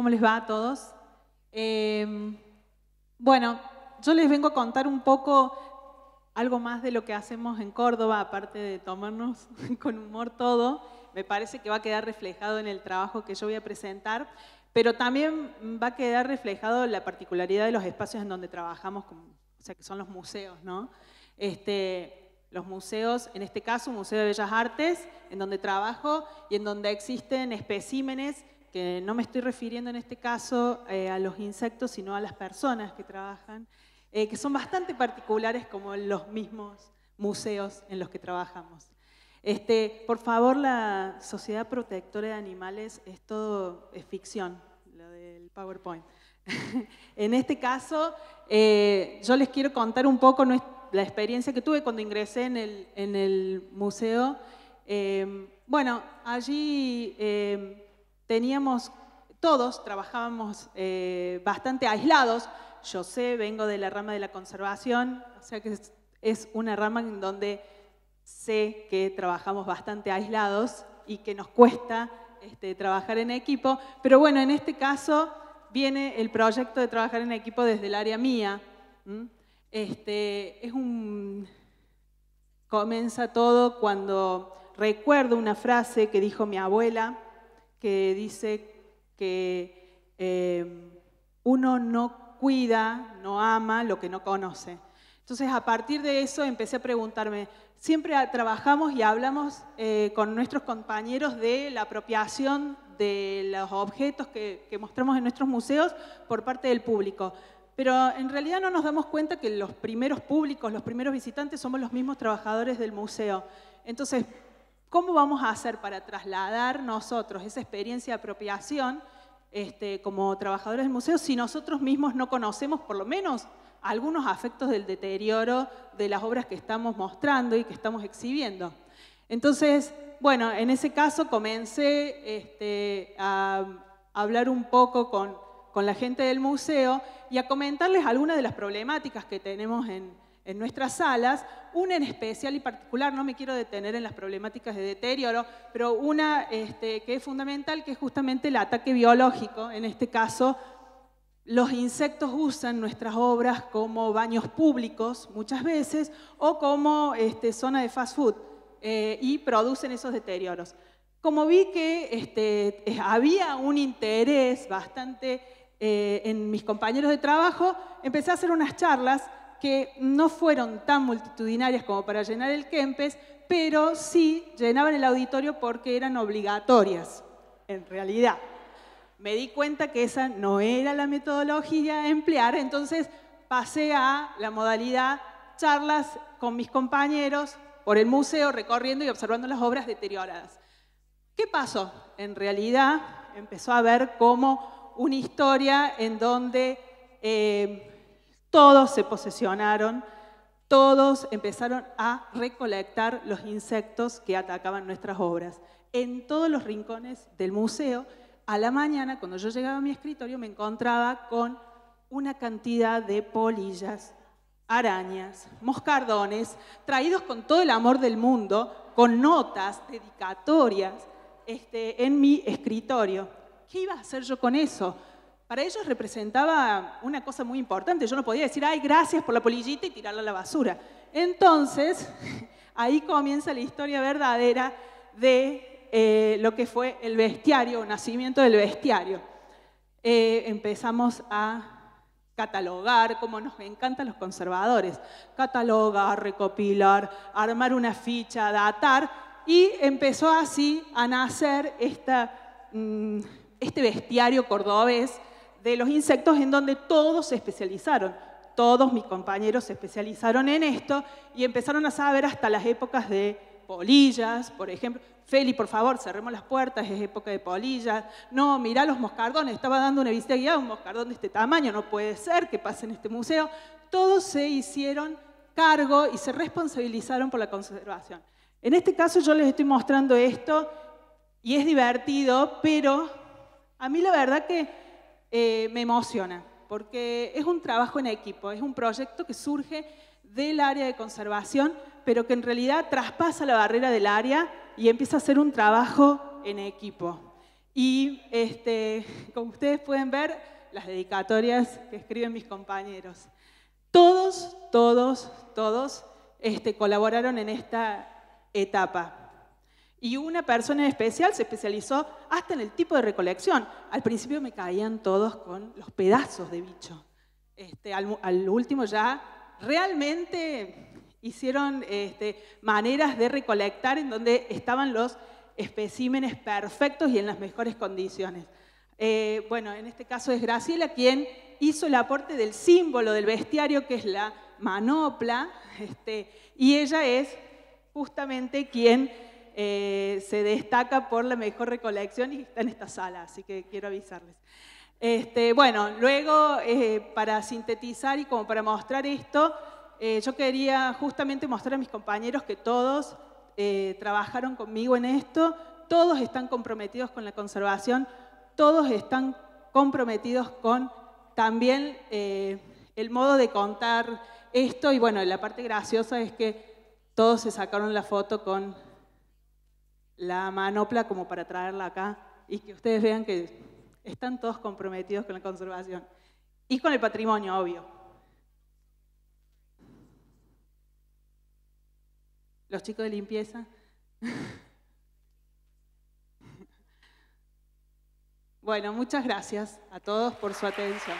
¿Cómo les va a todos? Em, bueno, yo les vengo a contar un poco algo más de lo que hacemos en Córdoba, aparte de tomarnos con humor todo. Me parece que va a quedar reflejado en el trabajo que yo voy a presentar, pero también va a quedar reflejado la particularidad de los espacios en donde trabajamos, o sea, que son los museos, ¿no? Este, los museos, en este caso, Museo de Bellas Artes, en donde trabajo y en donde existen especímenes que no me estoy refiriendo en este caso eh, a los insectos, sino a las personas que trabajan, eh, que son bastante particulares como los mismos museos en los que trabajamos. Este, por favor, la Sociedad Protectora de Animales es todo ficción, lo del PowerPoint. en este caso, eh, yo les quiero contar un poco la experiencia que tuve cuando ingresé en el, en el museo. bueno, allí teníamos, todos trabajábamos eh, bastante aislados. Yo sé, vengo de la rama de la conservación, o sea que es, una rama en donde sé que trabajamos bastante aislados y que nos cuesta este, trabajar en equipo, pero bueno, en este caso viene el proyecto de trabajar en equipo desde el área mía. Este, es un... Comienza todo cuando recuerdo una frase que dijo mi abuela que dice que eh, uno no cuida, no ama lo que no conoce. Entonces, a partir de eso empecé a preguntarme, siempre trabajamos y hablamos eh, con nuestros compañeros de la apropiación de los objetos que, mostramos en nuestros museos por parte del público. Pero en realidad no nos damos cuenta que los primeros públicos, los primeros visitantes somos los mismos trabajadores del museo. Entonces, ¿Cómo vamos a hacer para trasladar nosotros esa experiencia de apropiación este, como trabajadores del museo si nosotros mismos no conocemos por lo menos algunos afectos del deterioro de las obras que estamos mostrando y que estamos exhibiendo? Entonces, bueno, en ese caso comencé este, a hablar un poco con, con la gente del museo y a comentarles algunas de las problemáticas que tenemos en, en nuestras salas, una en especial y particular, no me quiero detener en las problemáticas de deterioro, pero una este, que es fundamental, que es justamente el ataque biológico. En este caso, los insectos usan nuestras obras como baños públicos muchas veces o como este, zona de fast food eh, y producen esos deterioros. Como vi que este, había un interés bastante eh, en mis compañeros de trabajo, empecé a hacer unas charlas que no fueron tan multitudinarias como para llenar el Kempes, pero sí llenaban el auditorio porque eran obligatorias, en realidad. Me di cuenta que esa no era la metodología a emplear, entonces pasé a la modalidad charlas con mis compañeros por el museo, recorriendo y observando las obras deterioradas. ¿Qué pasó? En realidad empezó a ver como una historia en donde eh, todos se posesionaron, todos empezaron a recolectar los insectos que atacaban nuestras obras. En todos los rincones del museo, a la mañana, cuando yo llegaba a mi escritorio, me encontraba con una cantidad de polillas, arañas, moscardones, traídos con todo el amor del mundo, con notas, dedicatorias, este, en mi escritorio. ¿Qué iba a hacer yo con eso? para ellos representaba una cosa muy importante. Yo no podía decir, ay, gracias por la polillita y tirarla a la basura. Entonces, ahí comienza la historia verdadera de eh, lo que fue el bestiario, o nacimiento del bestiario. Eh, empezamos a catalogar, como nos encantan los conservadores, catalogar, recopilar, armar una ficha, datar, y empezó así a nacer mm, este bestiario cordobés de los insectos en donde todos se especializaron. Todos mis compañeros se especializaron en esto y empezaron a saber hasta las épocas de polillas, por ejemplo. Feli, por favor, cerremos las puertas, es época de polillas. No, mirá los moscardones, estaba dando una visita guiada, un moscardón de este tamaño, no puede ser que pase en este museo. Todos se hicieron cargo y se responsabilizaron por la conservación. En este caso yo les estoy mostrando esto y es divertido, pero a mí la verdad que eh, me emociona, porque es un trabajo en equipo, es un proyecto que surge del área de conservación, pero que en realidad traspasa la barrera del área y empieza a ser un trabajo en equipo. Y este, como ustedes pueden ver, las dedicatorias que escriben mis compañeros. Todos, todos, todos este, colaboraron en esta etapa. Y una persona en especial se especializó hasta en el tipo de recolección. Al principio me caían todos con los pedazos de bicho. Este, al, último ya realmente hicieron este, maneras de recolectar en donde estaban los especímenes perfectos y en las mejores condiciones. Eh, bueno, en este caso es Graciela quien hizo el aporte del símbolo del bestiario, que es la manopla, este, y ella es justamente quien eh, se destaca por la mejor recolección y está en esta sala, así que quiero avisarles. Este, bueno, luego eh, para sintetizar y como para mostrar esto, eh, yo quería justamente mostrar a mis compañeros que todos trabajaron conmigo en esto, todos están comprometidos con la conservación, todos están comprometidos con también el modo de contar esto y bueno, la parte graciosa es que todos se sacaron la foto con la manopla como para traerla acá y que ustedes vean que están todos comprometidos con la conservación y con el patrimonio, obvio. Los chicos de limpieza. Bueno, muchas gracias a todos por su atención.